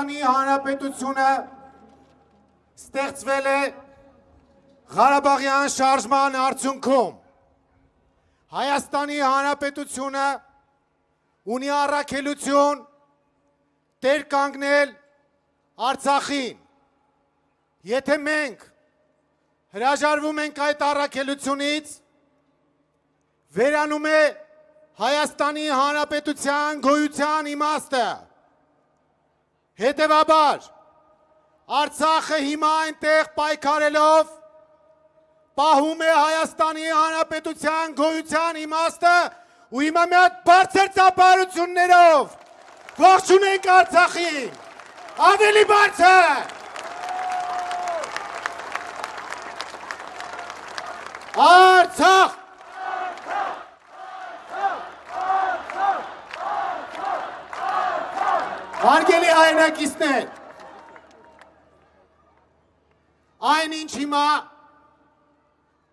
Հայաստանի Հանրապետությունը ստեղծվել է Հարաբաղյան շարժման արդյունքում։ Հայաստանի Հանրապետությունը ունի առակելություն տեր կանգնել արցախին։ Եթե մենք հրաժարվում ենք այդ առակելությունից, վերանում է Հայաստանի Հանրապետության գոյության իմաստը։ իմ Հետևաբար Արցախը հիմա այնտեղ պայքարելով պահում է Հայաստանի Հանրապետության գոյության իմաստը ու հիմա մի հատ բարձր ծափարություններով ողջունենք Արցախին ավելի բարձր Արցախ Հարգելի հայրենակիցներ, այն ինչ հիմա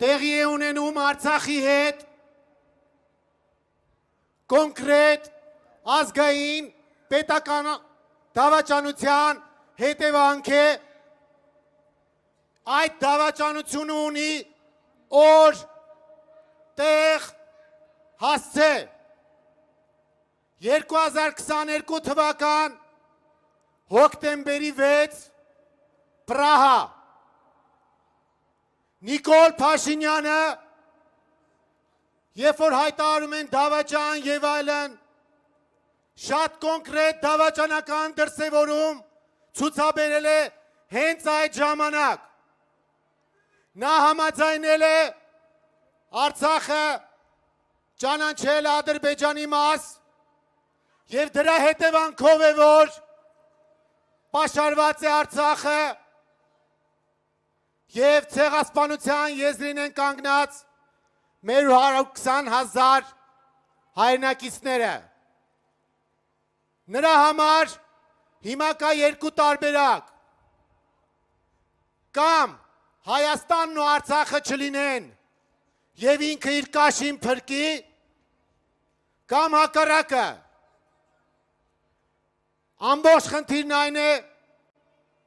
տեղի է ունենում Արցախի հետ կոնկրետ ազգային պետական դավաճանության հետևանք է այդ դավաճանությունը ունի օր տեղ հասցե 2022 թվական հոկտեմբերի 6 Պրահա Նիկոլ Փաշինյանը երբ որ հայտարարում են դավաճան եւ այլն շատ կոնկրետ դավաճանական դրսևորում ցուցաբերել է հենց այդ ժամանակ նա համաձայնել է Արցախը ճանաչել Ադրբեջանի մաս Եվ դրա հետևանքով է, որ պաշարված է Արցախը եւ ցեղասպանության եզրին են կանգնած մեր 120000 հայրենակիցները։ Նրա համար հիմա կա երկու տարբերակ։ Կամ Հայաստանն ու Արցախը չլինեն եւ ինքը իր կաշին փրկի, կամ հակառակը Ամբողջ խնդիրն այն է,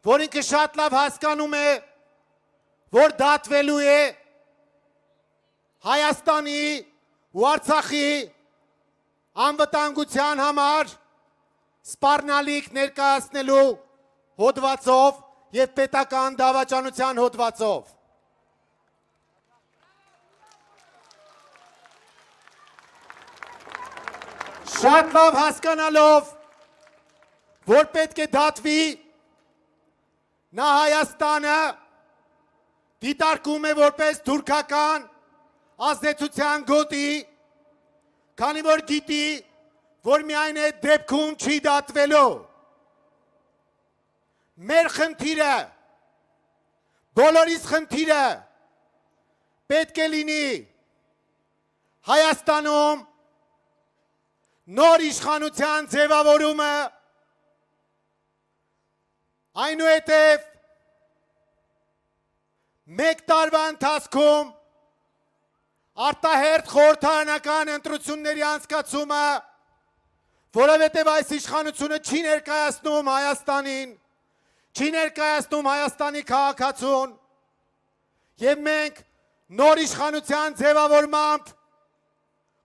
որ ինքը շատ լավ հասկանում է, որ դատվելու է Հայաստանի ու Արցախի անվտանգության համար սպառնալիք ներկայացնելու հոդվածով եւ պետական դավաճանության հոդվածով։ Շատ լավ հասկանալով որ պետք է դատվի նա Հայաստանը դիտարկում է որպես թուրքական ազդեցության գոտի, քանի որ գիտի, որ միայն այդ դեպքում չի դատվելու։ Մեր խնդիրը, բոլորիս խնդիրը պետք է լինի Հայաստանում նոր իշխանության ձևավորումը Այնուհետև մեկ տարվա ընթացքում արտահերտ խորհրդարանական ընտրությունների անցկացումը, որովհետև այս իշխանությունը չի ներկայացնում Հայաստանին, չի ներկայացնում Հայաստանի քաղաքացուն, եւ մենք նոր իշխանության ձևավորմամբ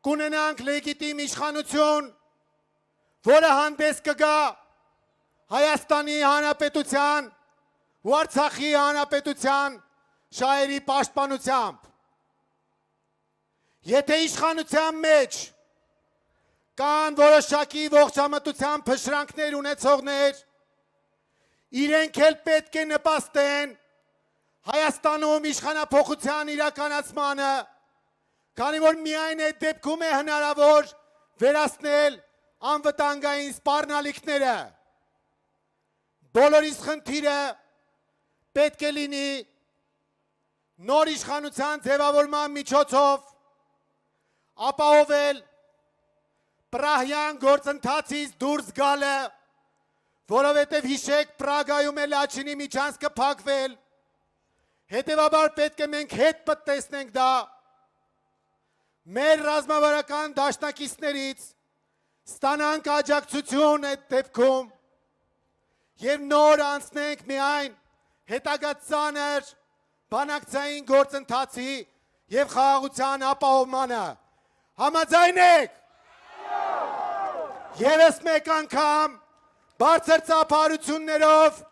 կունենանք լեգիտիմ իշխանություն, որը հանդես կգա Հայաստանի Հանրապետության ու Արցախի Հանրապետության շահերի պաշտպանությամբ։ Եթե իշխանության մեջ կան որոշակի ողջամտության փշրանքներ ունեցողներ, իրենք էլ պետք է նպաստեն Հայաստանում իշխանապոխության իրականացմանը, քանի որ միայն այդ դեպքում է հնարավոր վերացնել անվտանգային սպառնալիքները բոլորիս խնդիրը պետք է լինի նոր իշխանության ձևավորման միջոցով ապահովել պրահյան գործընթացից դուրս գալը, որովհետև հիշեք պրագայում է լաչինի միջանցքը պակվել, հետևաբար պետք է մենք հետ պտտեսնենք դա, մեր ռազմավարական դաշնակիցներից ստանանք աջակցություն այդ դեպքում, եւ նոր անցնենք միայն հետագա ցաներ բանակցային գործընթացի եւ խաղաղության ապահովմանը։ Համաձայն եք։ Եվս մեկ անգամ բարձր ծափարություններով